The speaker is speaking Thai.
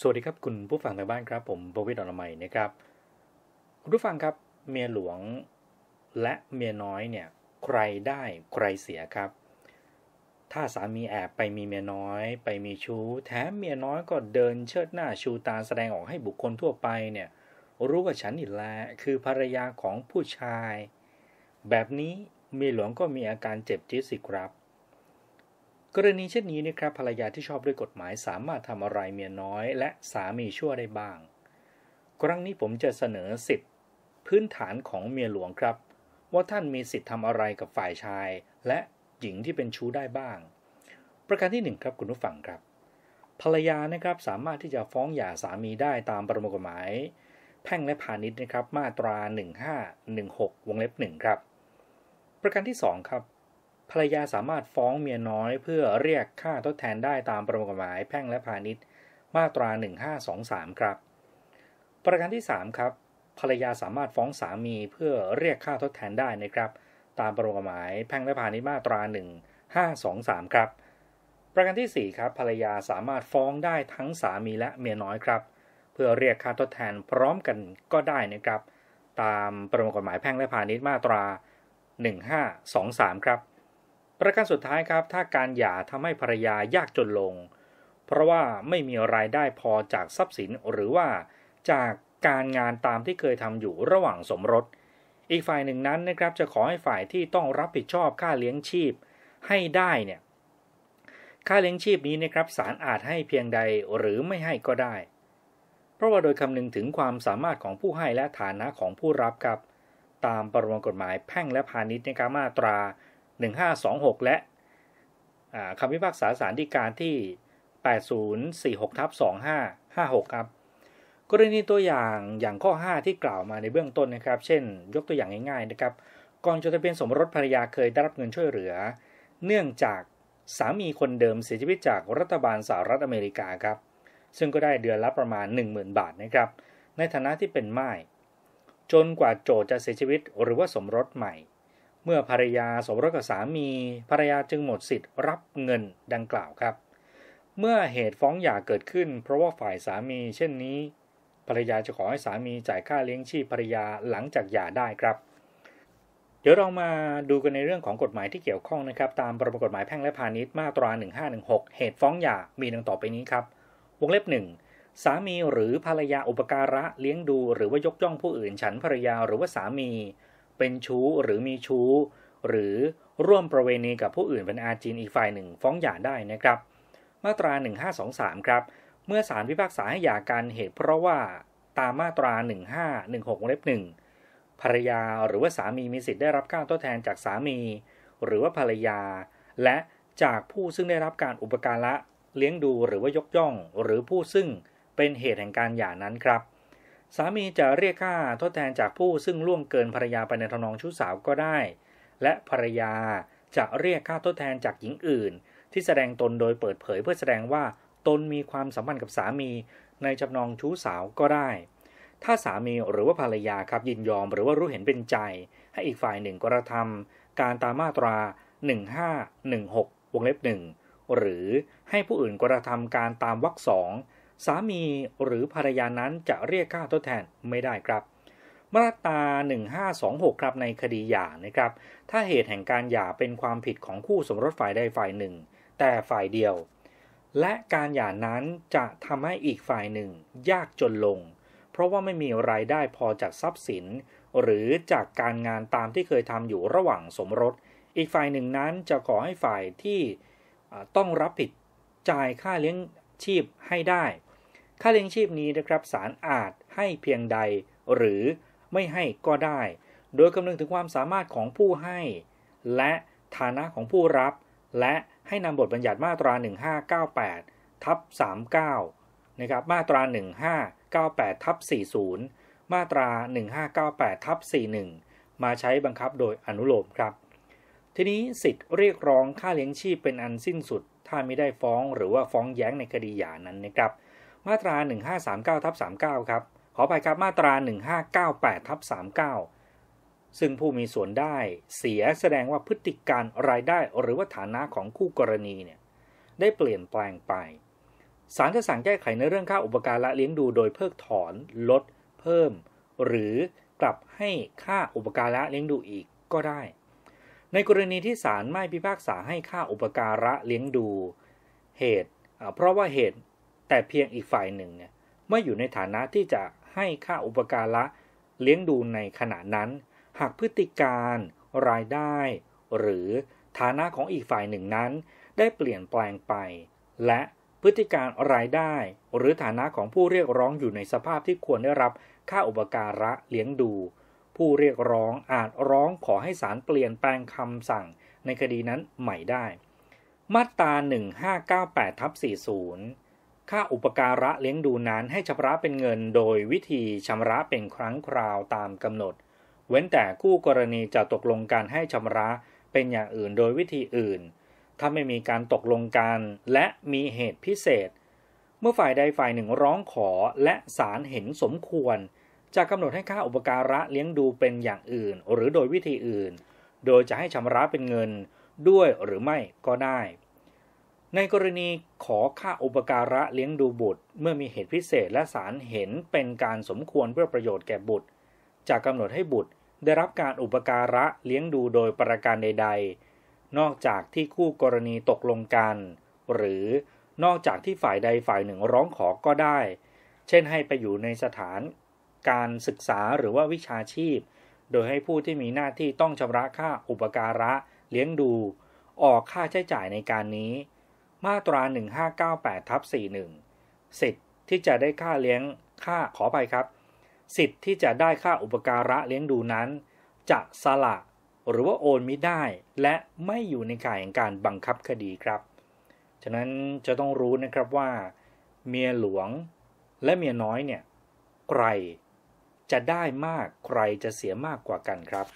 สวัสดีครับ คุณผู้ฟังทางบ้านครับ ผมประวิดอนามัยนะครับคุณผู้ฟังครับเมียหลวงและเมียน้อยเนี่ยใครได้ใครเสียครับ ถ้าสามีแอบไปมีเมียน้อยไปมีชู้แถมเมียน้อยก็เดิน เชิดหน้าชูตาแสดงออกให้บุคคลทั่วไปเนี่ยรู้ว่าฉันนี่แหละคือภรรยาของผู้ชาย แบบนี้เมียหลวงก็มีอาการเจ็บจี๊ดสิครับกรณีเช่นนี้นะครับภรรยาที่ชอบด้วยกฎหมายสามารถทำอะไรเมียน้อยและสามีชั่วได้บ้าง ครั้งนี้ผมจะเสนอสิทธิพื้นฐานของเมียหลวงครับ ว่าท่านมีสิทธิ์ทำอะไรกับฝ่ายชาย และหญิงที่เป็นชู้ได้บ้าง ประการที่ 1 ครับคุณผู้ฟังครับ ภรรยานะครับสามารถที่จะฟ้องหย่าสามีได้ตามประมวลกฎหมาย แพ่งและพาณิชย์นะครับ มาตรา 1516วงเล็บ1ครับ ประการที่ 2 ครับภรรยาสามารถฟ้องเมียน้อย เพื่อเรียกค่าทดแทนได้ตามประมวลกฎหมายแพ่งและพาณิชย์มาตรา 1523 ครับ ประการที่3ครับภรรยาสามารถฟ้องสามีเพื่อเรียกค่าทดแทนได้นะครับตามประมวลกฎหมายแพ่งและพาณิชย์มาตรา1523ครับประการที่ 4 ครับ ภรรยาสามารถฟ้องได้ทั้งสามีและเมียน้อยครับ เพื่อเรียกค่าทดแทนพร้อมกันก็ได้นะครับ ตามประมวลกฎหมายแพ่งและพาณิชย์มาตรา 1523 ครับประการสุดท้ายครับถ้าการหย่าทำให้ภรรยายากจนลง เพราะว่าไม่มีรายได้พอจากทรัพย์สินหรือว่าจากการงานตามที่เคยทำอยู่ระหว่างสมรส อีกฝ่ายหนึ่งนั้นนะครับจะขอให้ฝ่ายที่ต้องรับผิดชอบค่าเลี้ยงชีพให้ได้เนี่ยค่าเลี้ยงชีพนี้นะครับศาลอาจให้เพียงใดหรือไม่ให้ก็ได้ เพราะว่าโดยคำนึงถึงความสามารถของผู้ให้และฐานะของผู้รับครับ ตามประมวลกฎหมายแพ่งและพาณิชย์ในกามาตรา1526 และคำพิพากษาสารดีการที่ 8046ทับ2556ครับกรณีตัวอย่างอย่างข้อ 5 ที่กล่าวมาในเบื้องต้นนะครับเช่น ยกตัวอย่างง่ายๆนะครับก่อนจดทะเบียนสมรสภรรยาเคยได้รับเงินช่วยเหลือ เนื่องจากสามีคนเดิมเสียชีวิตจากรัฐบาลสหรัฐอเมริกาครับซึ่งก็ได้เดือนละประมาณ 10,000 บาทนะครับในฐานะที่เป็นไม้จนกว่าโจจะเสียชีวิตหรือว่าสมรสใหม่เมื่อภรรยาสมรสกับ สามี ภรรยาจึงหมดสิทธิ์รับเงินดังกล่าวครับ เมื่อเหตุฟ้องหย่าเกิดขึ้น เพราะว่าฝ่ายสามี เช่นนี้ ภรรยาจะขอ ให้สามีจ่ายค่าเลี้ยง ชีพภรรยาหลังจากหย่าได้ครับ เดี๋ยวเรามาดูกันในเรื่องของกฎหมายที่เกี่ยวข้องนะครับตามประมวลกฎหมายแพ่งและพาณิชย์มาตรา 1516 เหตุฟ้องหย่ามีดังต่อไปนี้ครับวงเล็บ1สามีหรือภรรยาอุปการะเลี้ยงดู หรือว่ายกย่องผู้อื่นฉันภรรยาหรือว่าสามีเป็นชู้หรือมีชู้ หรือร่วมประเวณีกับผู้อื่นเป็นอาจีนอีกฝ่ายหนึ่ง ฟ้องหย่าได้นะครับ มาตรา 1523 ครับ เมื่อศาลพิพากษาให้หย่ากันเหตุเพราะว่าตามมาตรา 1516 เล็บหนึ่งภรรยาหรือว่าสามีมีสิทธิ์ได้รับการัวแทนจากสามี หรือว่าภรรยา และจากผู้ซึ่งได้รับการอุปการะเลี้ยงดูหรือว่ายกย่องหรือผู้ซึ่งเป็นเหตุแห่งการหย่านั้นครับสามีจะเรียกค่าทดแทนจากผู้ซึ่งล่วงเกินภรรยาไปในทนองชู้สาวก็ได้ และภรรยาจะเรียกค่าทดแทนจากหญิงอื่นที่แสดงตนโดยเปิดเผยเพื่อแสดงว่าตนมีความสัมพันธ์กับสามีในจำนองชู้สาวก็ได้ ถ้าสามีหรือว่าภรรยาครับยินยอมหรือว่ารู้เห็นเป็นใจให้อีกฝ่ายหนึ่งกระทำการตามมาตรา 1516 วงเล็บหนึ่งหรือให้ผู้อื่นกระทำการตามวรรคสองสามีหรือภรรยานั้นจะเรียกค่าทดแทนไม่ได้ครับ มาตรา1526 ครับในคดีหย่านะครับ ถ้าเหตุแห่งการหย่าเป็นความผิดของคู่สมรสฝ่ายใดฝ่ายหนึ่ง แต่ฝ่ายเดียว และการหย่านั้นจะทำให้อีกฝ่ายหนึ่ง ยากจนลง เพราะว่าไม่มีรายได้พอจากทรัพย์สิน หรือจากการงานตามที่เคยทำอยู่ระหว่างสมรสอีกฝ่ายหนึ่งนั้นจะขอให้ฝ่ายที่ต้องรับผิดจ่ายค่าเลี้ยงชีพให้ได้ค่าเลี้ยงชีพนี้นะครับศาลอาจให้เพียงใด หรือไม่ให้ก็ได้ โดยคำนึงถึงความสามารถของผู้ให้ และฐานะของผู้รับ และให้นำบทบัญญัติมาตรา 1598ทับ39นะครับ มาตรา 1598ทับ40 มาตรา 1598ทับ41 มาใช้บังคับโดยอนุโลมครับ ทีนี้สิทธิ์เรียกร้องค่าเลี้ยงชีพเป็นอันสิ้นสุด ถ้าไม่ได้ฟ้องหรือว่าฟ้องแย้งในคดีหย่านั้นนะครับมาตรา 1539ทับ39 ครับ ขอไปครับ มาตรา 1598ทับ39 ซึ่งผู้มีส่วนได้เสียแสดงว่าพฤติการรายได้หรือว่าฐานะของคู่กรณีเนี่ยได้เปลี่ยนแปลงไป ศาลจะสั่งแก้ไขในเรื่องค่าอุปการละเลี้ยงดูโดยเพิกถอน ลด เพิ่ม หรือกลับให้ค่าอุปการละเลี้ยงดูอีกก็ได้ ในกรณีที่ศาลไม่พิพากษาให้ค่าอุปการะเลี้ยงดูเหตุเพราะว่าเหตุแต่เพียงอีกฝ่ายหนึ่งเนี่ยไม่อยู่ในฐานะที่จะให้ค่าอุปการะเลี้ยงดูในขณะนั้น หากพฤติการรายได้ หรือฐานะของอีกฝ่ายหนึ่งนั้น ได้เปลี่ยนแปลงไป และพฤติการรายได้ หรือฐานะของผู้เรียกร้องอยู่ในสภาพที่ควรได้รับค่าอุปการะเลี้ยงดู ผู้เรียกร้องอาจร้องขอให้ศาลเปลี่ยนแปลงคำสั่งในคดีนั้นใหม่ได้ มาตรา1598ทับ40ค่าอุปการะเลี้ยงดูนั้นให้ชำระเป็นเงินโดยวิธีชำระเป็นครั้งคราวตามกำหนด เว้นแต่คู่กรณีจะตกลงการให้ชำระเป็นอย่างอื่นโดยวิธีอื่น ถ้าไม่มีการตกลงกันและมีเหตุพิเศษ เมื่อฝ่ายใดฝ่ายหนึ่งร้องขอและศาลเห็นสมควร จะ กำหนดให้ค่าอุปการะเลี้ยงดูเป็นอย่างอื่น หรือโดยวิธีอื่น โดยจะให้ชำระเป็นเงินด้วยหรือไม่ก็ได้ในกรณีขอค่าอุปการะเลี้ยงดูบุตรเมื่อมีเหตุพิเศษและศาลเห็นเป็นการสมควรเพื่อประโยชน์แก่บุตรจะกำหนดให้บุตรได้รับการอุปการะเลี้ยงดูโดยประการใดๆ นอกจากที่คู่กรณีตกลงกัน หรือนอกจากที่ฝ่ายใดฝ่ายหนึ่งร้องขอก็ได้ เช่นให้ไปอยู่ในสถานการศึกษาหรือว่าวิชาชีพ โดยให้ผู้ที่มีหน้าที่ต้องชำระค่าอุปการะเลี้ยงดูออกค่าใช้จ่ายในการนี้มาตรา 1598ทับ41 สิทธิ์ที่จะได้ค่าเลี้ยงค่าขอไปครับ สิทธิ์ที่จะได้ค่าอุปการะเลี้ยงดูนั้น จะสละหรือว่าโอนมิได้ และไม่อยู่ในข่ายของการบังคับคดีครับ ฉะนั้นจะต้องรู้นะครับว่า เมียหลวงและเมียน้อยเนี่ย ใครจะได้มากใครจะเสียมากกว่ากันครับ